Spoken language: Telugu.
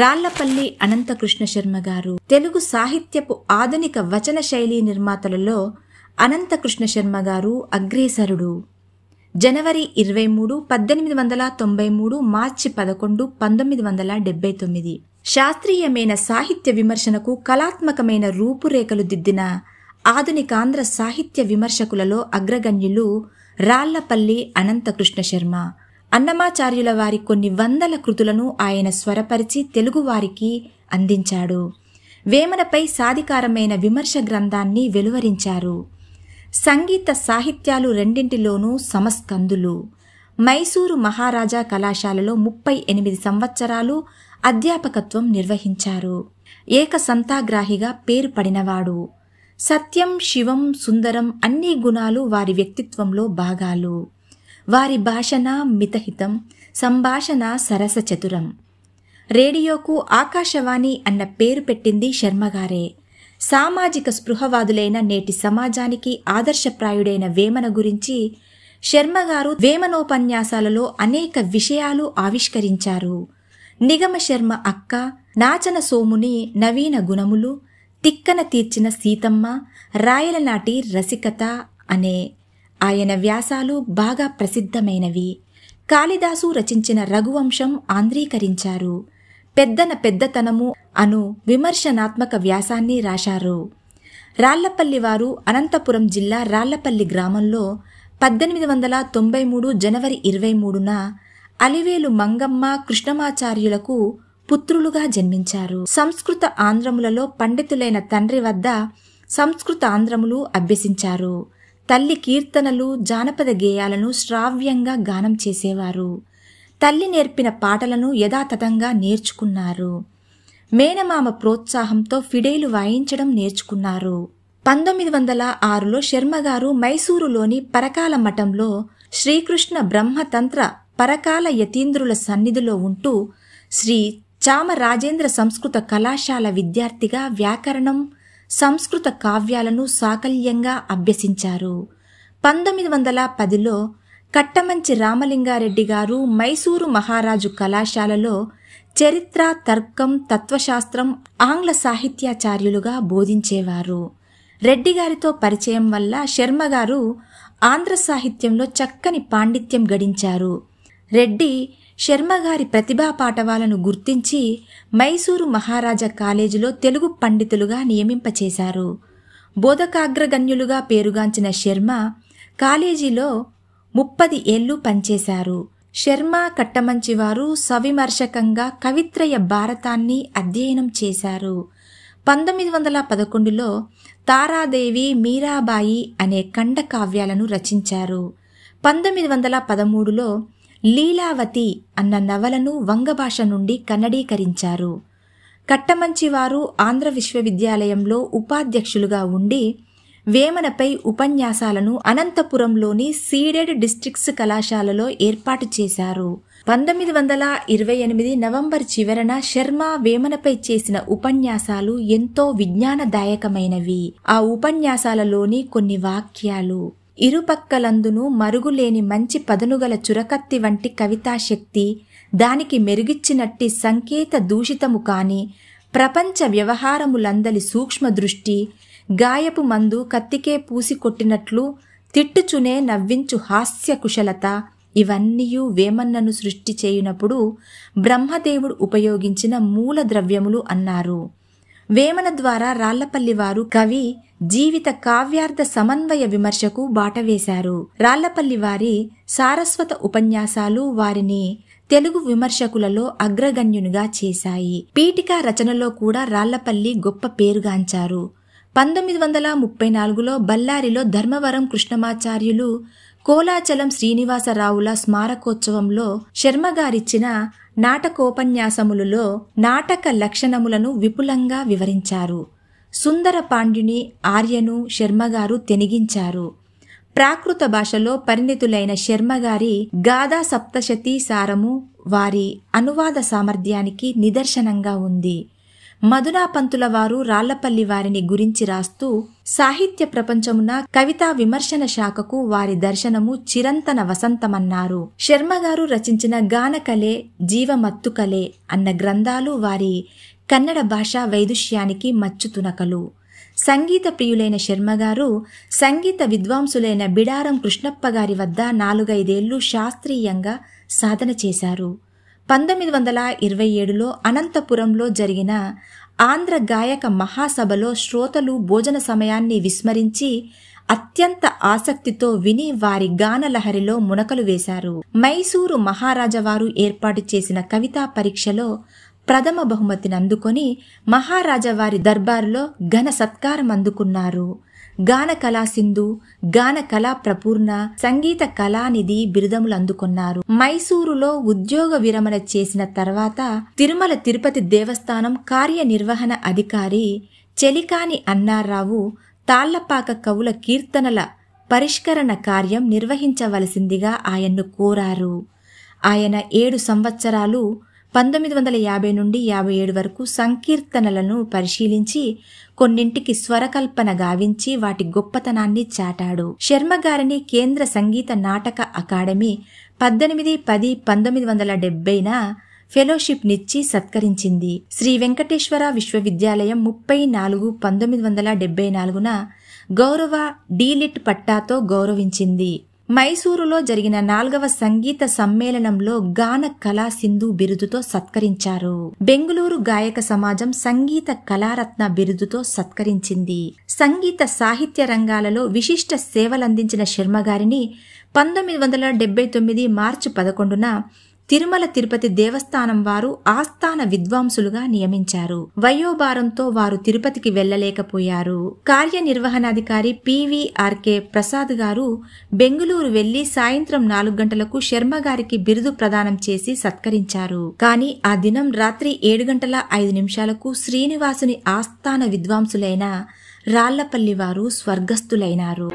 రాళ్లపల్లి అనంతకృష్ణ శర్మ గారు తెలుగు సాహిత్యపు ఆధునిక వచన శైలి నిర్మాతలలో అనంతకృష్ణ శర్మ గారు అగ్రేసరుడు జనవరి ఇరవై మూడు పద్దెనిమిది వందల తొంభై మూడు మార్చి పదకొండు పంతొమ్మిది వందల డెబ్బై తొమ్మిది శాస్త్రీయమైన సాహిత్య విమర్శనకు కళాత్మకమైన రూపురేఖలు దిద్దిన ఆధునికాంధ్ర సాహిత్య విమర్శకులలో అగ్రగణ్యులు రాళ్లపల్లి అనంతకృష్ణ శర్మ అన్నమాచార్యుల వారి కొన్ని వందల కృతులను ఆయన స్వరపరిచి తెలుగువారికి అందించాడు వేమనపై సాధికారమైన విమర్శ గ్రంథాన్ని వెలువరించారు సంగీత సాహిత్యాలు రెండింటిలోనూ సమస్కందులు మైసూరు మహారాజా కళాశాలలో ముప్పై ఎనిమిది సంవత్సరాలు అధ్యాపకత్వం నిర్వహించారు ఏకసంతాగ్రాహిగా పేరు పడినవాడు సత్యం శివం సుందరం అన్ని గుణాలు వారి వ్యక్తిత్వంలో భాగాలు వారి భాషణ మితహితం సంభాషణ సరస చతురం రేడియోకు ఆకాశవాణి అన్న పేరు పెట్టింది శర్మగారే సామాజిక స్పృహవాదులైన నేటి సమాజానికి ఆదర్శప్రాయుడైన వేమన గురించి శర్మగారు వేమనోపన్యాసాలలో అనేక విషయాలు ఆవిష్కరించారు నిగమ శర్మ అక్క నాచన సోముని నవీన గుణములు తిక్కన తీర్చిన సీతమ్మ రాయలనాటి రసికత అనే ఆయన వ్యాసాలు బాగా ప్రసిద్ధమైనవి కాళిదాసు రచించిన రఘువంశం ఆంధ్రీకరించారు పెద్దన పెద్దతనము అను విమర్శనాత్మక వ్యాసాన్ని రాశారు రాళ్లపల్లి వారు అనంతపురం జిల్లా రాళ్లపల్లి గ్రామంలో పద్దెనిమిది వందల తొంభై మూడు జనవరి ఇరవై మూడున అలివేలు మంగమ్మ కృష్ణమాచార్యులకు పుత్రులుగా జన్మించారు సంస్కృత ఆంధ్రములలో పండితులైన తండ్రి వద్ద సంస్కృత ఆంధ్రములు అభ్యసించారు తల్లి కీర్తనలు జానపద గేయాలను శ్రావ్యంగా గానం చేసేవారు తల్లి నేర్పిన పాటలను యథాతథంగా నేర్చుకున్నారు మేనమామ ప్రోత్సాహంతో ఫిడేలు వాయించడం నేర్చుకున్నారు పంతొమ్మిది వందల ఆరులో శర్మగారు మైసూరులోని పరకాల మఠంలో శ్రీకృష్ణ బ్రహ్మతంత్ర పరకాల యతీంద్రుల సన్నిధిలో ఉంటూ శ్రీ చామ రాజేంద్ర సంస్కృత కళాశాల విద్యార్థిగా వ్యాకరణం సంస్కృత కావ్యాలను సాకల్యంగా అభ్యసించారు పంతొమ్మిది వందల పదిలో కట్టమంచి రామలింగారెడ్డి గారు మైసూరు మహారాజు కళాశాలలో చరిత్ర తర్కం తత్వశాస్త్రం ఆంగ్ల సాహిత్యాచార్యులుగా బోధించేవారు రెడ్డి గారితో పరిచయం వల్ల శర్మ గారు ఆంధ్ర సాహిత్యంలో చక్కని పాండిత్యం గడించారు రెడ్డి శర్మగారి ప్రతిభా పాఠవాలను గుర్తించి మైసూరు మహారాజా కాలేజీలో తెలుగు పండితులుగా నియమింపచేశారు బోధకాగ్రగణ్యులుగా పేరుగాంచిన శర్మ కాలేజీలో ముప్పది ఏళ్ళు పనిచేశారు శర్మ కట్టమంచివారు సవిమర్శకంగా కవిత్రయ భారతాన్ని అధ్యయనం చేశారు పంతొమ్మిది వందల పదకొండులో తారాదేవి మీరాబాయి అనే ఖండ కావ్యాలను రచించారు పంతొమ్మిది వందల పదమూడులో లీలావతి అన్న నవలను వంగభాష నుండి కన్నడీకరించారు కట్టమంచివారు ఆంధ్ర విశ్వవిద్యాలయంలో ఉపాధ్యక్షులుగా ఉండి వేమనపై ఉపన్యాసాలను అనంతపురంలోని సీడెడ్ డిస్ట్రిక్ట్స్ కళాశాలలో ఏర్పాటు చేశారు పంతొమ్మిది వందల ఇరవై ఎనిమిది నవంబర్ చివరన శర్మ వేమనపై చేసిన ఉపన్యాసాలు ఎంతో విజ్ఞానదాయకమైనవి ఆ ఉపన్యాసాలలోని కొన్ని వాక్యాలు ఇరుపక్కలందును మరుగులేని మంచి పదనుగల చురకత్తి వంటి కవితాశక్తి దానికి మెరుగిచ్చినట్టి సంకేత దూషితము కాని ప్రపంచ వ్యవహారములందలి సూక్ష్మ దృష్టి గాయపు మందు కత్తికే పూసి కొట్టినట్లు తిట్టుచునే నవ్వించు హాస్య కుశలత ఇవన్నీయూ వేమన్నను సృష్టి చేయునప్పుడు బ్రహ్మదేవుడు ఉపయోగించిన మూల ద్రవ్యములు అన్నారు వేమన ద్వారా రాళ్లపల్లివారు కవి జీవిత కావ్యార్థ సమన్వయ విమర్శకు బాటవేశారు రాళ్లపల్లి వారి సారస్వత ఉపన్యాసాలు వారిని తెలుగు విమర్శకులలో అగ్రగణ్యునిగా చేశాయి పీఠికా రచనలో కూడా రాళ్లపల్లి గొప్ప పేరుగాంచారు పంతొమ్మిది వందల ముప్పై నాలుగులో బళ్ళారిలో ధర్మవరం కృష్ణమాచార్యులు కోలాచలం శ్రీనివాసరావుల స్మారకోత్సవంలో శర్మగారిచ్చిన నాటకోపన్యాసములలో నాటక లక్షణములను విపులంగా వివరించారు సుందర పాండ్యుని ఆర్యను శర్మగారు తెనిగించారు ప్రాకృత భాషలో పరిణితులైన శర్మగారి గాథా సప్తశతి సారము వారి అనువాద సామర్థ్యానికి నిదర్శనంగా ఉంది మధునాపంతుల వారు రాళ్లపల్లి వారిని గురించి రాస్తూ సాహిత్య ప్రపంచమున కవితా విమర్శన శాఖకు వారి దర్శనము చిరంతన వసంతమన్నారు శర్మగారు రచించిన గానకలే జీవమత్తుకలే అన్న గ్రంథాలు వారి కన్నడ భాష వైదుష్యానికి మచ్చు తునకలు సంగీత ప్రియులైన శర్మగారు సంగీత విద్వాంసులైన బిడారం కృష్ణప్ప గారి వద్ద నాలుగైదేళ్లు శాస్త్రీయంగా సాధన చేశారు పంతొమ్మిది వందల ఇరవై ఏడులో అనంతపురంలో జరిగిన ఆంధ్ర గాయక మహాసభలో శ్రోతలు భోజన సమయాన్ని విస్మరించి అత్యంత ఆసక్తితో విని వారి గానలహరిలో మునకలు వేశారు మైసూరు మహారాజవారు ఏర్పాటు చేసిన కవితా పరీక్షలో ప్రథమ బహుమతిని అందుకొని మహారాజా వారి దర్బారులో ఘన సత్కారం అందుకున్నారు గాన కళా సింధు గాన కళా ప్రపూర్ణ సంగీత కళానిధి బిరుదములు అందుకున్నారు మైసూరులో ఉద్యోగ విరమణ చేసిన తర్వాత తిరుమల తిరుపతి దేవస్థానం కార్యనిర్వహణ అధికారి చెలికాని అన్నారావు తాళ్లపాక కవుల కీర్తనల పరిష్కరణ కార్యం నిర్వహించవలసిందిగా ఆయన్ను కోరారు ఆయన ఏడు సంవత్సరాలు పంతొమ్మిది వందల యాభై నుండి యాభై ఏడు వరకు సంకీర్తనలను పరిశీలించి కొన్నింటికి స్వరకల్పన గావించి వాటి గొప్పతనాన్ని చాటాడు శర్మ గారిని కేంద్ర సంగీత నాటక అకాడమీ పద్దెనిమిది పది పంతొమ్మిది వందల డెబ్బైన ఫెలోషిప్ నిచ్చి సత్కరించింది శ్రీ వెంకటేశ్వర విశ్వవిద్యాలయం ముప్పై నాలుగు పంతొమ్మిది వందల డెబ్బై నాలుగున గౌరవ డీలిట్ పట్టాతో గౌరవించింది మైసూరులో జరిగిన నాలుగవ సంగీత సమ్మేళనంలో గాన కళా సింధు బిరుదుతో సత్కరించారు బెంగుళూరు గాయక సమాజం సంగీత కళారత్న బిరుదుతో సత్కరించింది సంగీత సాహిత్య రంగాలలో విశిష్ట సేవలందించిన శర్మగారిని పంతొమ్మిది వందల డెబ్బై తొమ్మిది మార్చి పదకొండున తిరుమల తిరుపతి దేవస్థానం వారు ఆస్థాన విద్వాంసులుగా నియమించారు వయోభారంతో వారు తిరుపతికి వెళ్లలేకపోయారు కార్యనిర్వహణాధికారి పివిఆర్కే ప్రసాద్ గారు బెంగుళూరు వెళ్లి సాయంత్రం నాలుగు గంటలకు శర్మగారికి బిరుదు ప్రదానం చేసి సత్కరించారు కానీ ఆ దినం రాత్రి ఏడు గంటల ఐదు నిమిషాలకు శ్రీనివాసుని ఆస్థాన విద్వాంసులైన రాళ్లపల్లి వారు స్వర్గస్థులైనారు